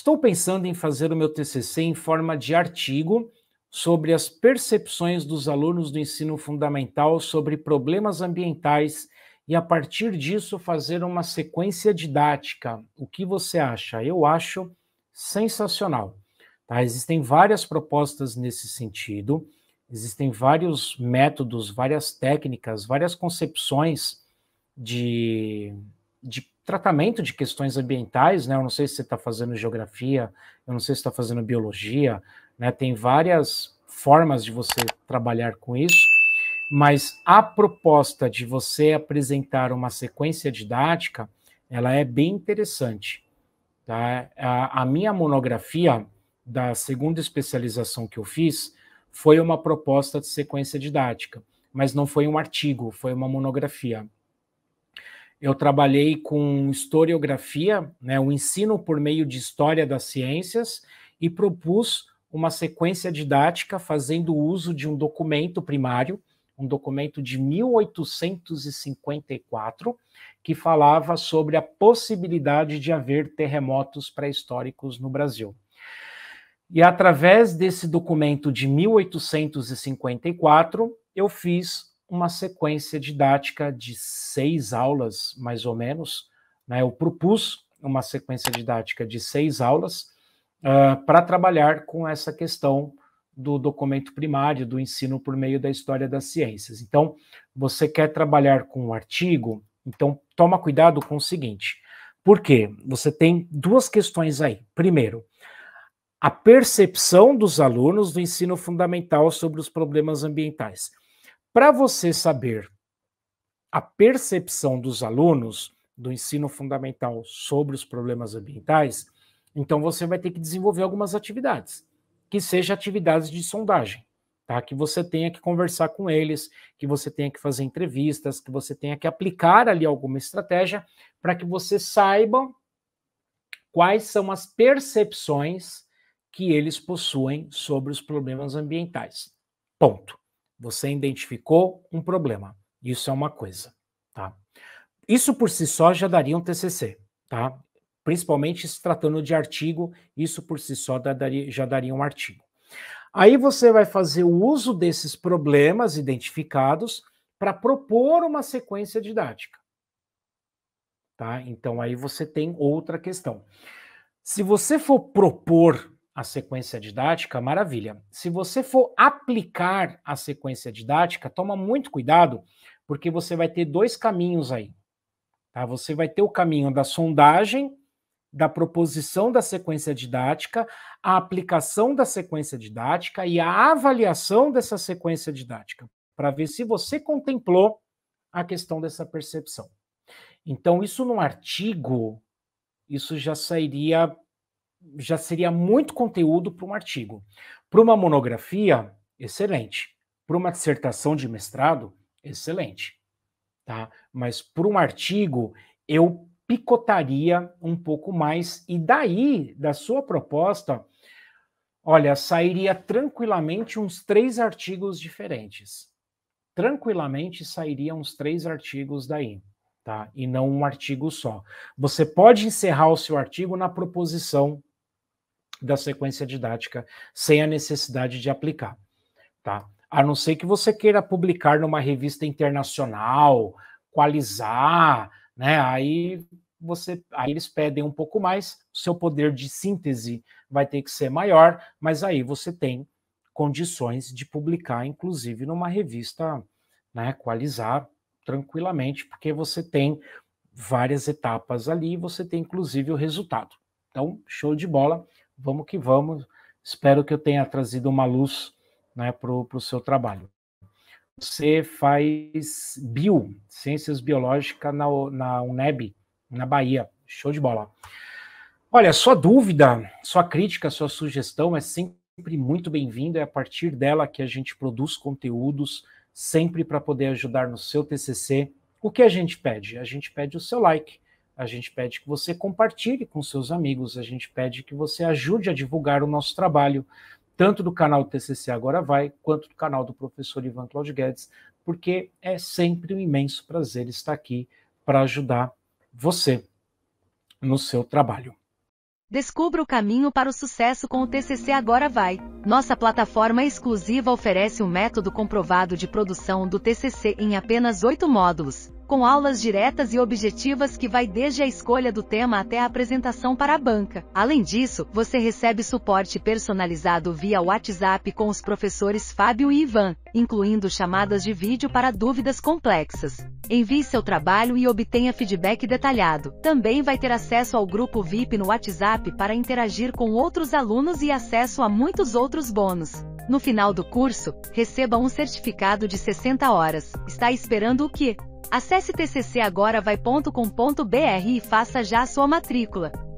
Estou pensando em fazer o meu TCC em forma de artigo sobre as percepções dos alunos do ensino fundamental sobre problemas ambientais e a partir disso fazer uma sequência didática. O que você acha? Eu acho sensacional. Tá? Existem várias propostas nesse sentido, existem vários métodos, várias técnicas, várias concepções de, de tratamento de questões ambientais, né? Eu não sei se você está fazendo geografia, eu não sei se está fazendo biologia, né? Tem várias formas de você trabalhar com isso, mas a proposta de você apresentar uma sequência didática, ela é bem interessante. Tá? A, a minha monografia da segunda especialização que eu fiz foi uma proposta de sequência didática, mas não foi um artigo, foi uma monografia eu trabalhei com historiografia, né, o ensino por meio de história das ciências, e propus uma sequência didática fazendo uso de um documento primário, um documento de 1854, que falava sobre a possibilidade de haver terremotos pré-históricos no Brasil. E através desse documento de 1854, eu fiz uma sequência didática de seis aulas, mais ou menos. Né? Eu propus uma sequência didática de seis aulas uh, ah, para trabalhar com essa questão do documento primário, do ensino por meio da história das ciências. Então, você quer trabalhar com um artigo, então toma cuidado com o seguinte. Por quê? Você tem duas questões aí. Primeiro, a percepção dos alunos do ensino fundamental sobre os problemas ambientais. Para você saber a percepção dos alunos do ensino fundamental sobre os problemas ambientais, então você vai ter que desenvolver algumas atividades, que sejam atividades de sondagem, tá? Que você tenha que conversar com eles, que você tenha que fazer entrevistas, que você tenha que aplicar ali alguma estratégia para que você saiba quais são as percepções que eles possuem sobre os problemas ambientais. Ponto. Você identificou um problema. Isso é uma coisa, tá? Isso por si só já daria um TCC, tá? Principalmente se tratando de artigo, isso por si só já daria, já daria um artigo. Aí você vai fazer o uso desses problemas identificados para propor uma sequência didática. Tá? Então aí você tem outra questão. Se você for propor a sequência didática, maravilha. Se você for aplicar a sequência didática, toma muito cuidado, porque você vai ter dois caminhos aí. Tá? Você vai ter o caminho da sondagem, da proposição da sequência didática, a aplicação da sequência didática e a avaliação dessa sequência didática, para ver se você contemplou a questão dessa percepção. Então, isso num artigo, isso já sairia já seria muito conteúdo para um artigo. Para uma monografia, excelente. Para uma dissertação de mestrado, excelente. Tá? Mas para um artigo, eu picotaria um pouco mais e daí da sua proposta, olha, sairia tranquilamente uns três artigos diferentes. Tranquilamente sairiam uns três artigos daí, tá? E não um artigo só. Você pode encerrar o seu artigo na proposição da sequência didática sem a necessidade de aplicar, tá? A não ser que você queira publicar numa revista internacional, qualizar, né? Aí você, aí eles pedem um pouco mais, seu poder de síntese vai ter que ser maior, mas aí você tem condições de publicar, inclusive numa revista, né? Qualizar tranquilamente, porque você tem várias etapas ali, você tem inclusive o resultado. Então, show de bola vamos que vamos. Espero que eu tenha trazido uma luz né, para o seu trabalho. Você faz bio, ciências biológicas na, na UNEB, na Bahia. Show de bola. Olha, sua dúvida, sua crítica, sua sugestão é sempre muito bem-vinda. É a partir dela que a gente produz conteúdos, sempre para poder ajudar no seu TCC. O que a gente pede? A gente pede o seu like a gente pede que você compartilhe com seus amigos, a gente pede que você ajude a divulgar o nosso trabalho, tanto do canal TCC Agora Vai, quanto do canal do professor Ivan Claudio Guedes, porque é sempre um imenso prazer estar aqui para ajudar você no seu trabalho. Descubra o caminho para o sucesso com o TCC Agora Vai. Nossa plataforma exclusiva oferece um método comprovado de produção do TCC em apenas oito módulos com aulas diretas e objetivas que vai desde a escolha do tema até a apresentação para a banca. Além disso, você recebe suporte personalizado via WhatsApp com os professores Fábio e Ivan, incluindo chamadas de vídeo para dúvidas complexas. Envie seu trabalho e obtenha feedback detalhado. Também vai ter acesso ao grupo VIP no WhatsApp para interagir com outros alunos e acesso a muitos outros bônus. No final do curso, receba um certificado de 60 horas. Está esperando o quê? Acesse tccagora.vai.com.br e faça já a sua matrícula.